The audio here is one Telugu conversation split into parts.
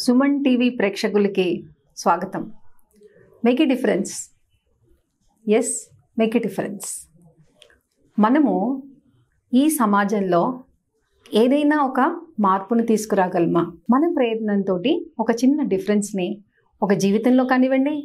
సుమన్ టీవీ ప్రేక్షకులకి స్వాగతం make a difference yes make a difference మనము ఈ సమాజంలో ఏదైనా ఒక మార్పును తీసుకురాగలమా మన ప్రయత్నంతో ఒక చిన్న డిఫరెన్స్ని ఒక జీవితంలో కానివ్వండి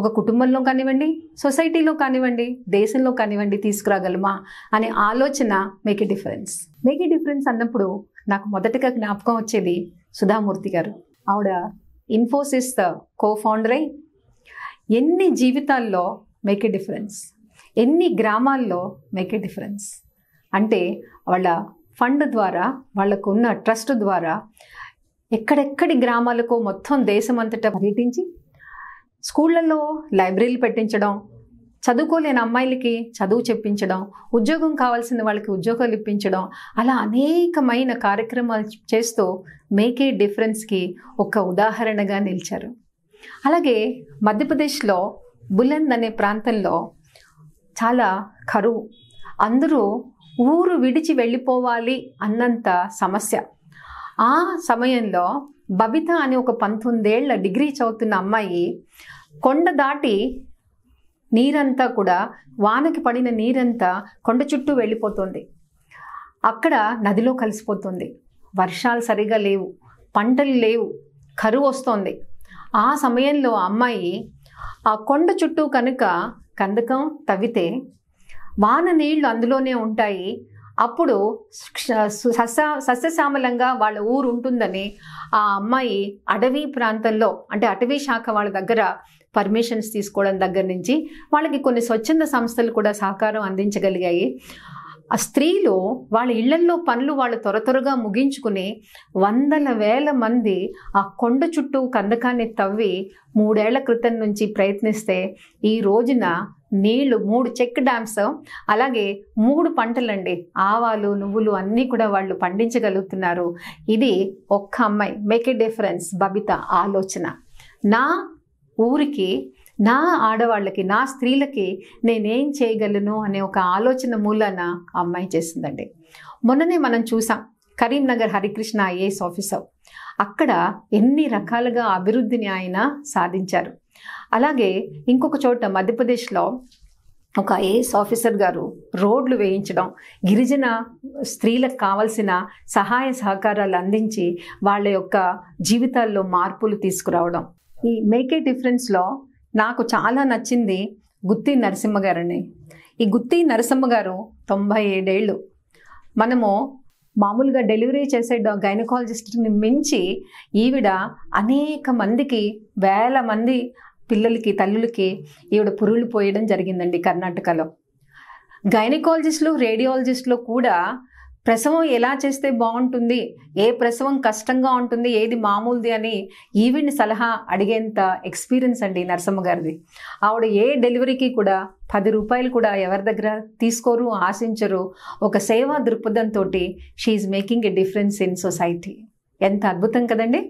ఒక కుటుంబంలో కానివ్వండి సొసైటీలో కానివ్వండి దేశంలో కానివ్వండి తీసుకురాగలమా అనే ఆలోచన make a difference make a difference అన్నప్పుడు నాకు మొదటగా జ్ఞాపకం వచ్చేది సుధామూర్తి గారు ఆవిడ ఇన్ఫోసిస్ కో ఫౌండర్ అయి ఎన్ని జీవితాల్లో మేక్ ఎ డిఫరెన్స్ ఎన్ని గ్రామాల్లో మేక్ ఎ డిఫరెన్స్ అంటే వాళ్ళ ఫండ్ ద్వారా వాళ్ళకు ఉన్న ట్రస్ట్ ద్వారా ఎక్కడెక్కడి గ్రామాలకు మొత్తం దేశమంతటా పర్యటించి స్కూళ్ళల్లో లైబ్రరీలు పెట్టించడం చదువుకోలేని అమ్మాయిలకి చదువు చెప్పించడం ఉద్యోగం కావాల్సిన వాళ్ళకి ఉద్యోగాలు ఇప్పించడం అలా అనేకమైన కార్యక్రమాలు చేస్తూ మేకే డిఫరెన్స్కి ఒక ఉదాహరణగా నిలిచారు అలాగే మధ్యప్రదేశ్లో బులంద్ అనే ప్రాంతంలో చాలా కరువు అందరూ ఊరు విడిచి వెళ్ళిపోవాలి అన్నంత సమస్య ఆ సమయంలో బబిత అనే ఒక పంతొమ్మిదేళ్ల డిగ్రీ చదువుతున్న అమ్మాయి కొండ దాటి నీరంతా కూడా వానకి పడిన నీరంతా కొండ చుట్టూ వెళ్ళిపోతుంది అక్కడ నదిలో కలిసిపోతుంది వర్షాలు సరిగా లేవు పంటలు లేవు కరువు వస్తోంది ఆ సమయంలో అమ్మాయి ఆ కొండ చుట్టూ కనుక కందకం తవ్వితే వాన నీళ్లు అందులోనే ఉంటాయి అప్పుడు సస్య సస్యశ్యామలంగా వాళ్ళ ఊరు ఉంటుందని ఆ అమ్మాయి అడవి ప్రాంతంలో అంటే అటవీ శాఖ వాళ్ళ దగ్గర పర్మిషన్స్ తీసుకోవడం దగ్గర నుంచి వాళ్ళకి కొన్ని స్వచ్ఛంద సంస్థలు కూడా సహకారం అందించగలిగాయి ఆ స్త్రీలు వాళ్ళ ఇళ్లల్లో పనులు వాళ్ళు త్వర త్వరగా ముగించుకుని వందల వేల మంది ఆ కొండ చుట్టూ కందకాన్ని తవ్వి మూడేళ్ల క్రితం నుంచి ప్రయత్నిస్తే ఈ రోజున నీళ్లు మూడు చెక్ డ్యామ్స్ అలాగే మూడు పంటలండి ఆవాలు నువ్వులు అన్నీ కూడా వాళ్ళు పండించగలుగుతున్నారు ఇది ఒక్క అమ్మాయి మేక్ ఎ డిఫరెన్స్ బబిత ఆలోచన నా ఊరికి నా ఆడవాళ్ళకి నా స్త్రీలకి నేనేం చేయగలను అనే ఒక ఆలోచన మూలాన అమ్మాయి చేసిందండి మొన్ననే మనం చూసాం కరీంనగర్ హరికృష్ణ ఐఏఎస్ ఆఫీసర్ అక్కడ ఎన్ని రకాలుగా అభివృద్ధిని ఆయన సాధించారు అలాగే ఇంకొక చోట మధ్యప్రదేశ్లో ఒక ఐఏఎస్ ఆఫీసర్ గారు రోడ్లు వేయించడం గిరిజన స్త్రీలకు కావలసిన సహాయ సహకారాలు అందించి వాళ్ళ యొక్క జీవితాల్లో మార్పులు తీసుకురావడం ఈ మేకే డిఫరెన్స్లో నాకు చాలా నచ్చింది గుత్తి నరసింహ గారండి ఈ గుత్తి నరసింహ గారు తొంభై ఏడేళ్ళు మనము మామూలుగా డెలివరీ చేసే గైనకాలజిస్ట్ని మించి ఈవిడ అనేక మందికి వేల మంది పిల్లలకి తల్లులకి ఈవిడ పురుళ్ళు పోయడం జరిగిందండి కర్ణాటకలో గైనకాలజిస్టులు రేడియాలజిస్టులు కూడా ప్రసవం ఎలా చేస్తే బాగుంటుంది ఏ ప్రసవం కష్టంగా ఉంటుంది ఏది మామూలుది అని ఈవెంట్ సలహా అడిగేంత ఎక్స్పీరియన్స్ అండి నరసమ్మ గారిది ఆవిడ ఏ డెలివరీకి కూడా పది రూపాయలు కూడా ఎవరి దగ్గర తీసుకోరు ఆశించరు ఒక సేవా దృక్పథంతో she making a difference in society ఎంత అద్భుతం కదండి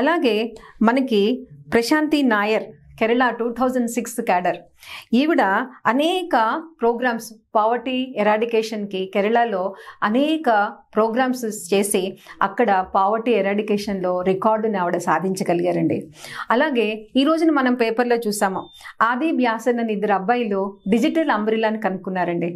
అలాగే మనకి Prashanti Nair Kerala two thousand six cadre ఈవిడ అనేక ప్రోగ్రామ్స్ పావర్టీ ఎరాడికేషన్కి కేరళలో అనేక ప్రోగ్రామ్స్ చేసి అక్కడ పావర్టీ ఎరాడికేషన్లో రికార్డుని ఆవిడ సాధించగలిగారండి అలాగే ఈ రోజున మనం పేపర్లో చూసాము ఆది వ్యాసన్ అని ఇద్దరు అబ్బాయిలు డిజిటల్ అంబ్రిల్లాని కనుక్కున్నారండి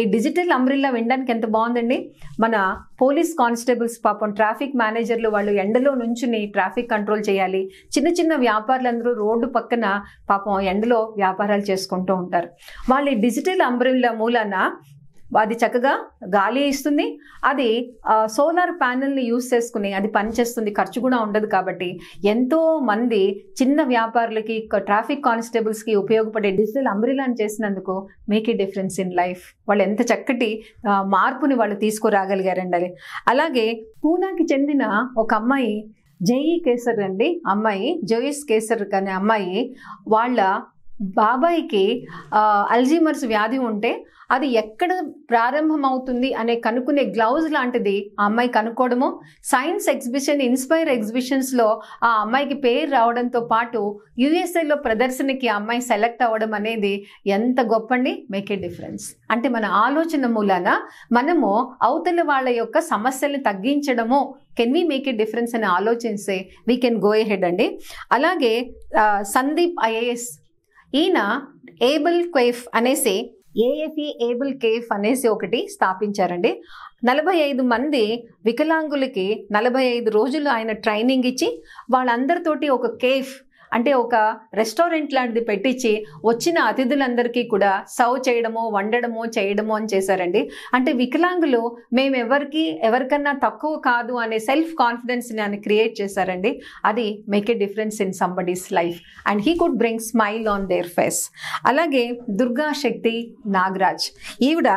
ఈ డిజిటల్ అంబ్రిల్లా వినడానికి ఎంత బాగుందండి మన పోలీస్ కానిస్టేబుల్స్ పాపం ట్రాఫిక్ మేనేజర్లు వాళ్ళు ఎండలో నుంచుని ట్రాఫిక్ కంట్రోల్ చేయాలి చిన్న చిన్న వ్యాపారులందరూ రోడ్డు పక్కన పాపం ఎండలో వ్యాపారాలు చేసుకుంటూ ఉంటారు వాళ్ళు ఈ డిజిటల్ అంబ్రిల్ల మూలన అది చక్కగా గాలి ఇస్తుంది అది సోలార్ ప్యానెల్ని యూస్ చేసుకుని అది పనిచేస్తుంది ఖర్చు కూడా ఉండదు కాబట్టి ఎంతో మంది చిన్న వ్యాపారులకి ట్రాఫిక్ కానిస్టేబుల్స్కి ఉపయోగపడే డిజిటల్ అంబ్రిలాన్ చేసినందుకు make a difference in life వాళ్ళు ఎంత చక్కటి మార్పుని వాళ్ళు తీసుకురాగలిగారండి అది అలాగే పూనాకి చెందిన ఒక అమ్మాయి జేఈ కేసర్ అండి అమ్మాయి జోయిస్ కేసర్ అనే అమ్మాయి వాళ్ళ బాబాయికి అల్జీమర్స్ వ్యాధి ఉంటే అది ఎక్కడ ప్రారంభమవుతుంది అనే కనుక్కునే గ్లౌజ్ లాంటిది ఆ అమ్మాయి కనుక్కోవడము సైన్స్ ఎగ్జిబిషన్ ఇన్స్పైర్ ఎగ్జిబిషన్స్లో ఆ అమ్మాయికి పేరు రావడంతో పాటు యుఎస్ఏలో ప్రదర్శనకి ఆ అమ్మాయి సెలెక్ట్ అవ్వడం అనేది ఎంత గొప్పండి మేక్ ఏ డిఫరెన్స్ అంటే మన ఆలోచన మూలాన మనము అవతల వాళ్ళ యొక్క సమస్యల్ని తగ్గించడము can we make a difference అని ఆలోచిస్తే వీ కెన్ గో ఎహెడ్ అండి అలాగే సందీప్ ఐఏఎస్ ఈయన ఏబుల్ క్వేఫ్ అనేసి ఏఎఫ్ఈ ఏబుల్ కేఫ్ అనేసి ఒకటి స్థాపించారండి నలభై ఐదు మంది వికలాంగులకి నలభై ఐదు రోజులు ఆయన ట్రైనింగ్ ఇచ్చి వాళ్ళందరితోటి ఒక కేఫ్ అంటే ఒక రెస్టారెంట్ లాంటిది పెట్టించి వచ్చిన అతిథులందరికీ కూడా సర్వ్ చేయడమో వండడమో చేయడమో అని చేశారండి అంటే వికలాంగులు మేము ఎవరికి ఎవరికన్నా తక్కువ కాదు అనే సెల్ఫ్ కాన్ఫిడెన్స్ని ఆయన క్రియేట్ చేశారండి అది make a difference in somebody's life and he could bring smile on their face అలాగే దుర్గా శక్తి నాగరాజ్ ఈవిడ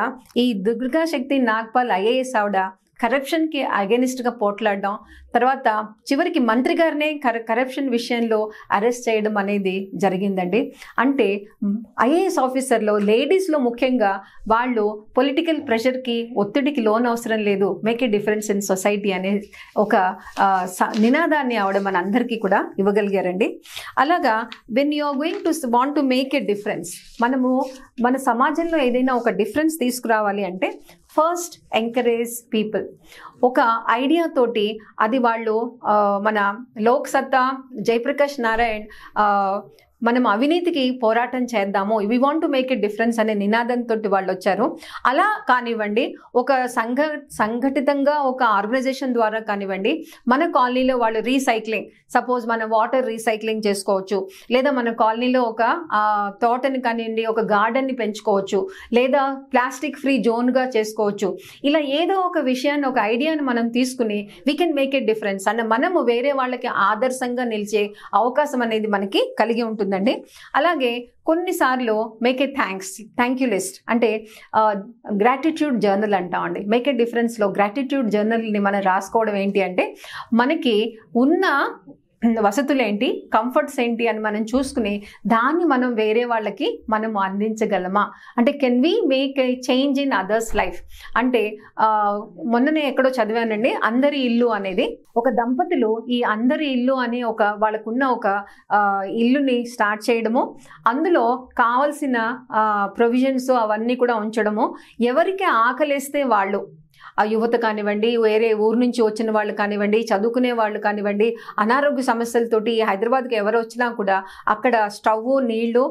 ఈ దుర్గా శక్తి నాగ్పాల్ ఐఏఎస్ ఆవిడ కరప్షన్కి అగెనిస్ట్గా పోట్లాడడం తర్వాత చివరికి మంత్రి గారినే కర కరప్షన్ విషయంలో అరెస్ట్ చేయడం అనేది జరిగిందండి అంటే ఐఏఎస్ ఆఫీసర్లో లేడీస్లో ముఖ్యంగా వాళ్ళు పొలిటికల్ ప్రెషర్కి ఒత్తిడికి లోన్ అవసరం లేదు make a difference in society అనే ఒక నినాదాన్ని అవడం మన అందరికీ కూడా ఇవ్వగలిగారండి అలాగా when you are going to want to make a difference మనము మన సమాజంలో ఏదైనా ఒక డిఫరెన్స్ తీసుకురావాలి అంటే ఫస్ట్ ఎంకరేజ్ పీపుల్ ఒక ఐడియా తోటి అది వాళ్ళు మన లోక్ సత్తా జయప్రకాష్ నారాయణ్ మనం అవినీతికి పోరాటం చేద్దాము we want to make a difference అనే నినాదంతో వాళ్ళు వచ్చారు అలా కానివ్వండి ఒక సంఘ సంఘటితంగా ఒక ఆర్గనైజేషన్ ద్వారా కానివ్వండి మన కాలనీలో వాళ్ళు రీసైక్లింగ్ సపోజ్ మనం వాటర్ రీసైక్లింగ్ చేసుకోవచ్చు లేదా మన కాలనీలో ఒక తోటని కానివ్వండి ఒక గార్డెన్ని పెంచుకోవచ్చు లేదా ప్లాస్టిక్ ఫ్రీ జోన్గా చేసుకోవచ్చు ఇలా ఏదో ఒక విషయాన్ని ఒక ఐడియాను మనం తీసుకుని we can make a difference అన్న మనము వేరే వాళ్ళకి ఆదర్శంగా నిలిచే అవకాశం అనేది మనకి కలిగి ఉంటుంది ఉంటుందండి అలాగే కొన్నిసార్లు make a thanks thank you list అంటే గ్రాటిట్యూడ్ జర్నల్ అంటామండి మేక్ ఏ డిఫరెన్స్లో గ్రాటిట్యూడ్ జర్నల్ని మనం రాసుకోవడం ఏంటి అంటే మనకి ఉన్న వసతులేంటి కంఫర్ట్స్ ఏంటి అని మనం చూసుకుని దాన్ని మనం వేరే వాళ్ళకి మనం అందించగలమా అంటే can we make a change in others life అంటే మొన్ననే ఎక్కడో చదివానండి అందరి ఇల్లు అనేది ఒక దంపతులు ఈ అందరి ఇల్లు అనే ఒక వాళ్ళకున్న ఒక ఇల్లుని స్టార్ట్ చేయడము అందులో కావలసిన ప్రొవిజన్స్ అవన్నీ కూడా ఉంచడము ఎవరికి ఆకలేస్తే వాళ్ళు ఆ యువత కానివ్వండి వేరే ఊరు నుంచి వచ్చిన వాళ్ళు కానివ్వండి చదువుకునే వాళ్ళు కానివ్వండి అనారోగ్య సమస్యలతోటి హైదరాబాద్కి ఎవరు వచ్చినా కూడా అక్కడ స్టవ్ నీళ్లు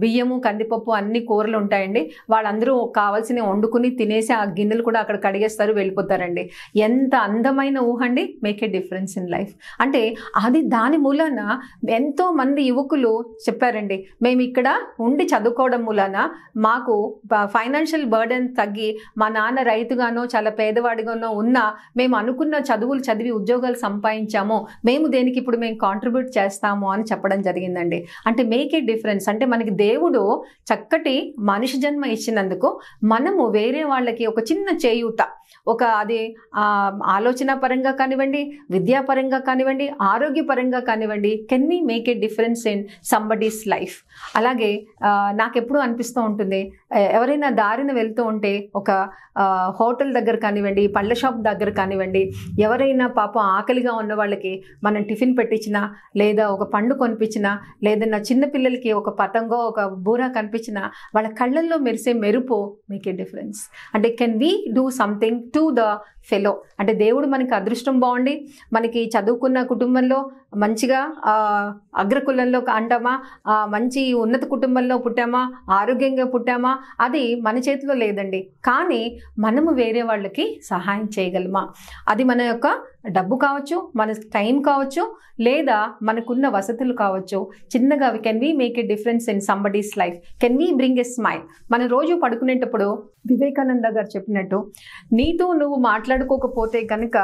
బియ్యము కందిపప్పు అన్ని కూరలు ఉంటాయండి వాళ్ళందరూ కావాల్సిన వండుకుని తినేసి ఆ గిన్నెలు కూడా అక్కడ కడిగేస్తారు వెళ్ళిపోతారండి ఎంత అందమైన అండి make a difference in life అంటే అది దాని మూలాన ఎంతో మంది యువకులు చెప్పారండి మేము ఇక్కడ ఉండి చదువుకోవడం మూలాన మాకు ఫైనాన్షియల్ బర్డెన్ తగ్గి మా నాన్న రైతు ధనవంతుగానో చాలా పేదవాడిగానో ఉన్నా మేము అనుకున్న చదువులు చదివి ఉద్యోగాలు సంపాదించాము మేము దేనికి ఇప్పుడు మేము కాంట్రిబ్యూట్ చేస్తాము అని చెప్పడం జరిగిందండి అంటే మేక్ ఏ డిఫరెన్స్ అంటే మనకి దేవుడు చక్కటి మనిషి జన్మ ఇచ్చినందుకు మనము వేరే వాళ్ళకి ఒక చిన్న చేయూత ఒక అది ఆలోచన పరంగా కానివ్వండి విద్యాపరంగా కానివ్వండి ఆరోగ్యపరంగా కానివ్వండి can me make a difference in somebody's life అలాగే నాకెప్పుడు అనిపిస్తూ ఉంటుంది ఎవరైనా దారిన వెళ్తూ ఉంటే ఒక హోటల్ దగ్గర కానివ్వండి పళ్ళ షాప్ దగ్గర కానివ్వండి ఎవరైనా పాపం ఆకలిగా ఉన్న వాళ్ళకి మనం టిఫిన్ పెట్టించినా లేదా ఒక పండు కొనిపించినా లేదన్నా చిన్నపిల్లలకి ఒక పతంగో ఒక బూర కనిపించినా వాళ్ళ కళ్ళల్లో మెరిసే మెరుపు ఏ డిఫరెన్స్ అంటే can we do something to the fellow అంటే దేవుడు మనకి అదృష్టం బాగుండి మనకి చదువుకున్న కుటుంబంలో మంచిగా అగ్రకులంలో అంటామా మంచి ఉన్నత కుటుంబంలో పుట్టామా ఆరోగ్యంగా పుట్టామా అది మన చేతిలో లేదండి కానీ మనము వేరే వాళ్ళకి సహాయం చేయగలమా అది మన యొక్క డబ్బు కావచ్చు మన టైం కావచ్చు లేదా మనకున్న వసతులు కావచ్చు చిన్నగా we can we make a difference in somebody's life can we bring a smile మనం రోజు పడుకునేటప్పుడు వివేకానంద గారు చెప్పినట్టు నీతో నువ్వు మాట్లాడుకోకపోతే కనుక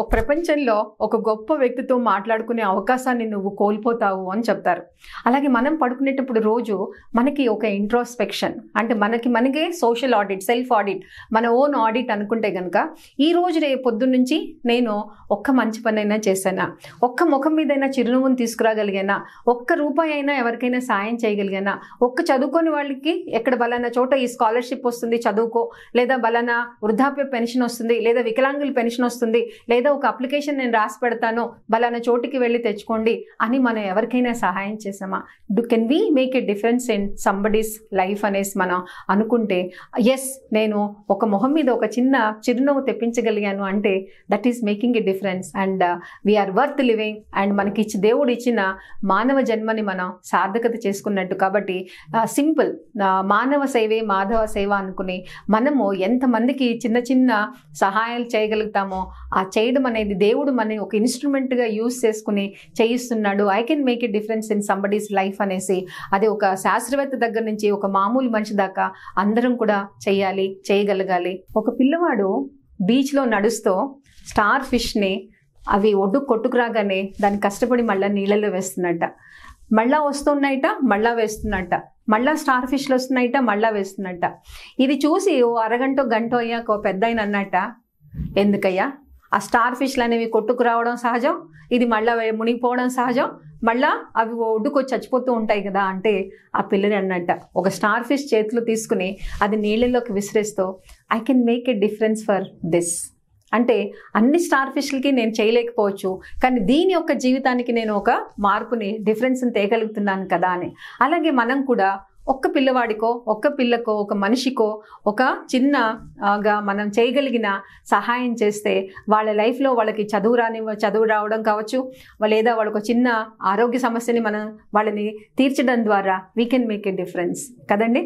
ఒక ప్రపంచంలో ఒక గొప్ప వ్యక్తితో మాట్లాడుకునే అవకాశాన్ని నువ్వు కోల్పోతావు అని చెప్తారు అలాగే మనం పడుకునేటప్పుడు రోజు మనకి ఒక ఇంట్రోస్పెక్షన్ అంటే మనకి మనకే సోషల్ ఆడిట్ సెల్ఫ్ ఆడిట్ మన ఓన్ ఆడిట్ అనుకుంటే కనుక ఈ రోజు రేపు పొద్దున్నుంచి నేను ఒక్క మంచి పనైనా చేశానా ఒక్క ముఖం మీదైనా చిరునవ్వును తీసుకురాగలిగానా ఒక్క రూపాయి అయినా ఎవరికైనా సాయం చేయగలిగానా ఒక్క చదువుకోని వాళ్ళకి ఎక్కడ బలానా చోట ఈ స్కాలర్షిప్ వస్తుంది చదువుకో లేదా బలానా వృద్ధాప్య పెన్షన్ వస్తుంది లేదా వికలాంగుల పెన్షన్ వస్తుంది లేదా ఒక అప్లికేషన్ నేను రాసి పెడతాను బలానా చోటికి వెళ్ళి తెచ్చుకోండి అని మనం ఎవరికైనా సహాయం చేసామా do can we make a difference in somebody's life అనేసి మనం అనుకుంటే ఎస్ నేను ఒక మొహం మీద ఒక చిన్న చిరునవ్వు తెప్పించగలిగాను అంటే that is making a difference and we are worth living and మనకి ఇచ్చి దేవుడు ఇచ్చిన మానవ జన్మని మనం సార్థకత చేసుకున్నట్టు కాబట్టి సింపుల్ మానవ సేవే మాధవ సేవ అనుకుని మనము ఎంతమందికి చిన్న చిన్న సహాయాలు చేయగలుగుతామో ఆ చేయడం అనేది దేవుడు మన ఒక ఇన్స్ట్రుమెంట్గా యూస్ చేసుకుని చేయిస్తున్నాడు I can make a difference in somebody's life అనేసి అది ఒక శాస్త్రవేత్త దగ్గర నుంచి ఒక మామూలు మనిషి దాకా అందరం కూడా చేయాలి చేయగలగాలి ఒక పిల్లవాడు బీచ్లో నడుస్తూ స్టార్ ఫిష్ని అవి ఒడ్డు కొట్టుకురాగానే దాన్ని కష్టపడి మళ్ళీ నీళ్ళలో వేస్తున్నట్ట మళ్ళా వస్తున్నాయట మళ్ళా వేస్తున్నట్ట మళ్ళా స్టార్ ఫిష్లు వస్తున్నాయట మళ్ళా వేస్తున్నట్ట ఇది చూసి ఓ అరగంట గంట అయ్యాక ఓ పెద్ద అన్నట్ట ఎందుకయ్యా ఆ స్టార్ ఫిష్లు అనేవి కొట్టుకురావడం సహజం ఇది మళ్ళా మునిగిపోవడం సహజం మళ్ళా అవి ఒడ్డుకొచ్చి చచ్చిపోతూ ఉంటాయి కదా అంటే ఆ పిల్లని అన్నట్ట ఒక స్టార్ ఫిష్ చేతిలో తీసుకుని అది నీళ్ళలోకి విసిరేస్తూ I can make a difference for this అంటే అన్ని స్టార్ ఫిష్లకి నేను చేయలేకపోవచ్చు కానీ దీని యొక్క జీవితానికి నేను ఒక మార్పుని డిఫరెన్స్ని తేగలుగుతున్నాను కదా అని అలాగే మనం కూడా ఒక్క పిల్లవాడికో ఒక్క పిల్లకో ఒక మనిషికో ఒక చిన్నగా మనం చేయగలిగిన సహాయం చేస్తే వాళ్ళ లైఫ్లో వాళ్ళకి చదువు రాని చదువు రావడం కావచ్చు లేదా వాళ్ళకు చిన్న ఆరోగ్య సమస్యని మనం వాళ్ళని తీర్చడం ద్వారా we can make a difference కదండి